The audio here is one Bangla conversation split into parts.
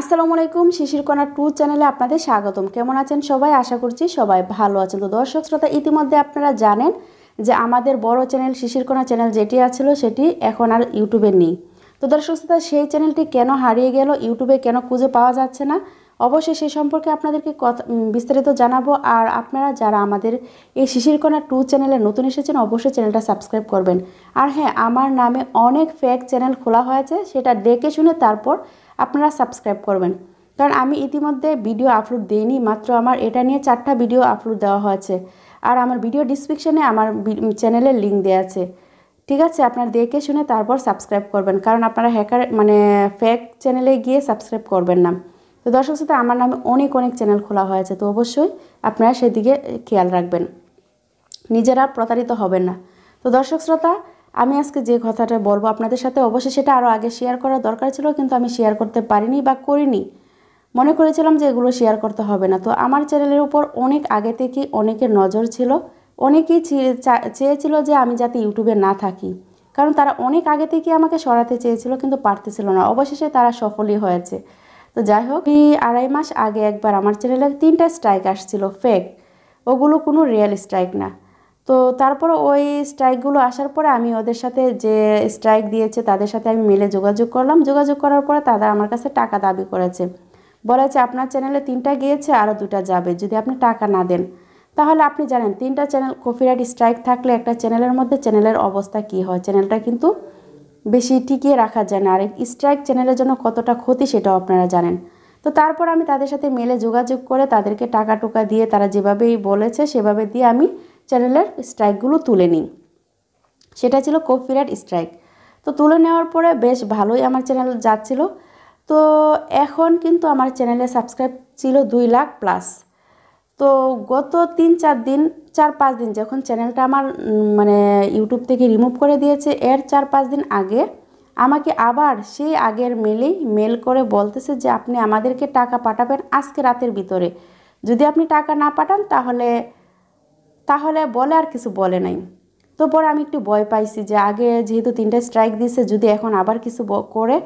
আসসালামু আলাইকুম শিশির কণা টু চ্যানেলে আপনাদের স্বাগতম কেমন আছেন সবাই আশা করছি সবাই ভালো আছেন তো দর্শক শ্রোতা ইতিমধ্যে আপনারা জানেন যে আমাদের বড় চ্যানেল শিশির কণা চ্যানেল যেটি আছিল সেটি এখন আর ইউটিউবে নেই তো দর্শক শ্রোতা সেই চ্যানেলটি কেন হারিয়ে গেল ইউটিউবে কেন খুঁজে পাওয়া যাচ্ছে না অবশ্যই সে সম্পর্কে আপনাদেরকে বিস্তারিত জানাবো আর আপনারা যারা আমাদের এই শিশিরকণা টু চ্যানেলে নতুন এসেছেন অবশ্যই চ্যানেলটা সাবস্ক্রাইব করবেন আর হ্যাঁ আমার নামে অনেক ফেক চ্যানেল খোলা হয়েছে সেটা দেখে শুনে তারপর আপনারা সাবস্ক্রাইব করবেন কারণ আমি ইতিমধ্যে ভিডিও আপলোড দিইনি মাত্র আমার এটা নিয়ে চারটা ভিডিও আপলোড দেওয়া হয়েছে আর আমার ভিডিও ডিসক্রিপশানে আমার চ্যানেলের লিঙ্ক দেওয়া আছে ঠিক আছে আপনার দেখে শুনে তারপর সাবস্ক্রাইব করবেন কারণ আপনারা হ্যাকার মানে ফেক চ্যানেলে গিয়ে সাবস্ক্রাইব করবেন না তো দর্শক সাথে আমার নামে অনেক অনেক চ্যানেল খোলা হয়েছে তো অবশ্যই আপনারা সেদিকে খেয়াল রাখবেন নিজেরা প্রতারিত হবেন না তো দর্শক শ্রোতা আমি আজকে যে কথাটা বলবো আপনাদের সাথে অবশ্যই সেটা আরও আগে শেয়ার করা দরকার ছিল কিন্তু আমি শেয়ার করতে পারিনি বা করিনি মনে করেছিলাম যে এগুলো শেয়ার করতে হবে না তো আমার চ্যানেলের উপর অনেক আগে থেকেই অনেকের নজর ছিল অনেকেই চেয়েছিল যে আমি যাতে ইউটিউবে না থাকি কারণ তারা অনেক আগে থেকে আমাকে সরাতে চেয়েছিল কিন্তু পারতেছিল না অবশেষে তারা সফলই হয়েছে তো যাই হোক এই আড়াই মাস আগে একবার আমার চ্যানেলে তিনটা স্ট্রাইক আসছিল ফেক ওগুলো কোনো রিয়েল স্ট্রাইক না তো তারপর ওই স্ট্রাইকগুলো আসার পরে আমি ওদের সাথে যে স্ট্রাইক দিয়েছে তাদের সাথে আমি মিলে যোগাযোগ করলাম যোগাযোগ করার পরে তারা আমার কাছে টাকা দাবি করেছে বলেছে আপনার চ্যানেলে তিনটা গিয়েছে আরও দুটা যাবে যদি আপনি টাকা না দেন তাহলে আপনি জানেন তিনটা চ্যানেল কপিরাইট স্ট্রাইক থাকলে একটা চ্যানেলের মধ্যে চ্যানেলের অবস্থা কি হয় চ্যানেলটা কিন্তু বেশি টিকিয়ে রাখা যায় না আর স্ট্রাইক চ্যানেলের জন্য কতটা ক্ষতি সেটাও আপনারা জানেন তো তারপর আমি তাদের সাথে মেলে যোগাযোগ করে তাদেরকে টাকা টোকা দিয়ে তারা যেভাবেই বলেছে সেভাবে দিয়ে আমি চ্যানেলের স্ট্রাইকগুলো তুলে নিই সেটা ছিল কপিরাইট স্ট্রাইক তো তুলে নেওয়ার পরে বেশ ভালোই আমার চ্যানেল যাচ্ছিল তো এখন কিন্তু আমার চ্যানেলে সাবস্ক্রাইব ছিল দুই লাখ প্লাস তো গত তিন চার দিন চার পাঁচ দিন যখন চ্যানেলটা আমার মানে ইউটিউব থেকে রিমুভ করে দিয়েছে এর চার পাঁচ দিন আগে আমাকে আবার সেই আগের মেলেই মেল করে বলতেছে যে আপনি আমাদেরকে টাকা পাঠাবেন আজকে রাতের ভিতরে যদি আপনি টাকা না পাঠান তাহলে তাহলে বলে আর কিছু বলে নাই তো পরে আমি একটু ভয় পাইছি যে আগে যেহেতু তিনটে স্ট্রাইক দিছে যদি এখন আবার কিছু করে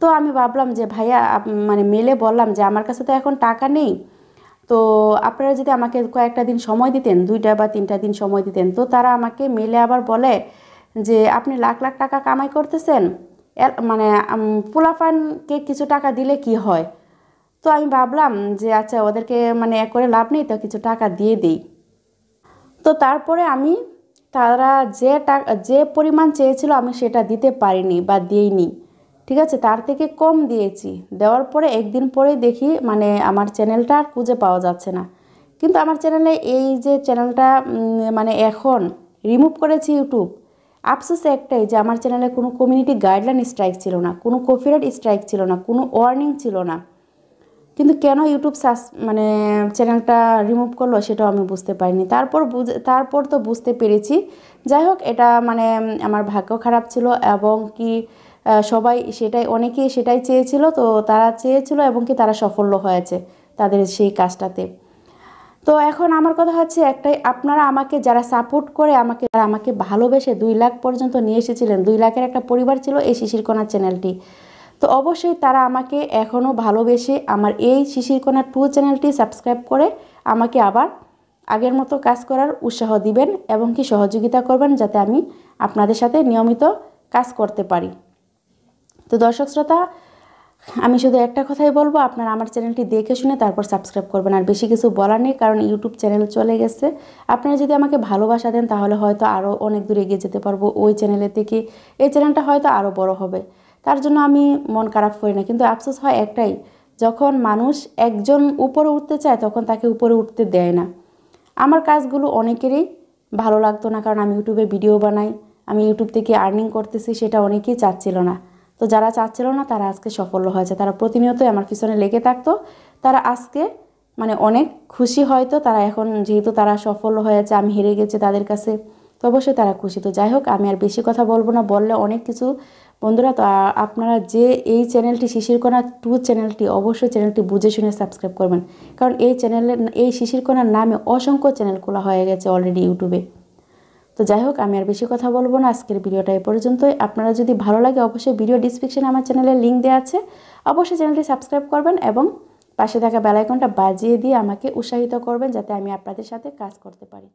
তো আমি ভাবলাম যে ভাইয়া মানে মেলে বললাম যে আমার কাছে তো এখন টাকা নেই তো আপনারা যদি আমাকে কয়েকটা দিন সময় দিতেন দুইটা বা তিনটা দিন সময় দিতেন তো তারা আমাকে মেলে আবার বলে যে আপনি লাখ লাখ টাকা কামাই করতেছেন মানে পোলাফানকে কিছু টাকা দিলে কি হয় তো আমি ভাবলাম যে আচ্ছা ওদেরকে মানে এক করে লাভ নেই তো কিছু টাকা দিয়ে দিই তো তারপরে আমি তারা যে টাকা যে পরিমাণ চেয়েছিল আমি সেটা দিতে পারিনি বা দিইনি ঠিক আছে তার থেকে কম দিয়েছি দেওয়ার পরে একদিন পরে দেখি মানে আমার চ্যানেলটা আর খুঁজে পাওয়া যাচ্ছে না কিন্তু আমার চ্যানেলে এই যে চ্যানেলটা মানে এখন রিমুভ করেছি ইউটিউব আফসোস একটাই যে আমার চ্যানেলে কোনো কমিউনিটি গাইডলাইন স্ট্রাইক ছিল না কোনো কপিরাইট স্ট্রাইক ছিল না কোনো ওয়ার্নিং ছিল না কিন্তু কেন ইউটিউব সাস মানে চ্যানেলটা রিমুভ করলো সেটাও আমি বুঝতে পারিনি তারপর বুঝে তারপর তো বুঝতে পেরেছি যাই হোক এটা মানে আমার ভাগ্য খারাপ ছিল এবং কি সবাই সেটাই অনেকেই সেটাই চেয়েছিল তো তারা চেয়েছিল এবং কি তারা সফল হয়েছে তাদের সেই কাজটাতে তো এখন আমার কথা হচ্ছে একটাই আপনারা আমাকে যারা সাপোর্ট করে আমাকে যারা আমাকে ভালোবেসে দুই লাখ পর্যন্ত নিয়ে এসেছিলেন দুই লাখের একটা পরিবার ছিল এই শিশিরকোনা চ্যানেলটি তো অবশ্যই তারা আমাকে এখনও ভালোবেসে আমার এই শিশিরকোনা টু চ্যানেলটি সাবস্ক্রাইব করে আমাকে আবার আগের মতো কাজ করার উৎসাহ দিবেন এবং কি সহযোগিতা করবেন যাতে আমি আপনাদের সাথে নিয়মিত কাজ করতে পারি তো দর্শক শ্রোতা আমি শুধু একটা কথাই বলবো আপনারা আমার চ্যানেলটি দেখে শুনে তারপর সাবস্ক্রাইব করবেন আর বেশি কিছু বলার নেই কারণ ইউটিউব চ্যানেল চলে গেছে আপনারা যদি আমাকে ভালোবাসা দেন তাহলে হয়তো আরও অনেক দূর এগিয়ে যেতে পারবো ওই চ্যানেলে থেকে এই চ্যানেলটা হয়তো আরও বড় হবে তার জন্য আমি মন খারাপ করি না কিন্তু আফসোস হয় একটাই যখন মানুষ একজন উপরে উঠতে চায় তখন তাকে উপরে উঠতে দেয় না আমার কাজগুলো অনেকেরই ভালো লাগতো না কারণ আমি ইউটিউবে ভিডিও বানাই আমি ইউটিউব থেকে আর্নিং করতেছি সেটা অনেকেই চাচ্ছিল না তো যারা চাচ্ছিল না তারা আজকে সফল হয়েছে তারা প্রতিনিয়তই আমার পিছনে লেগে থাকতো তারা আজকে মানে অনেক খুশি হয়তো তারা এখন যেহেতু তারা সফল হয়েছে আমি হেরে গেছি তাদের কাছে তো অবশ্যই তারা খুশি তো যাই হোক আমি আর বেশি কথা বলবো না বললে অনেক কিছু বন্ধুরা তো আপনারা যে এই চ্যানেলটি শিশিরকোনা টু চ্যানেলটি অবশ্যই চ্যানেলটি বুঝে শুনে সাবস্ক্রাইব করবেন কারণ এই চ্যানেলের এই শিশিরকোনার নামে অসংখ্য চ্যানেল খোলা হয়ে গেছে অলরেডি ইউটিউবে তো যাই হোক আমি আর বেশি কথা বলবো না আজকের ভিডিওটা এ পর্যন্তই আপনারা যদি ভালো লাগে অবশ্যই ভিডিও ডিসক্রিপশানে আমার চ্যানেলের লিঙ্ক দেওয়া আছে অবশ্যই চ্যানেলটি সাবস্ক্রাইব করবেন এবং পাশে থাকা বেলাইকনটা বাজিয়ে দিয়ে আমাকে উৎসাহিত করবেন যাতে আমি আপনাদের সাথে কাজ করতে পারি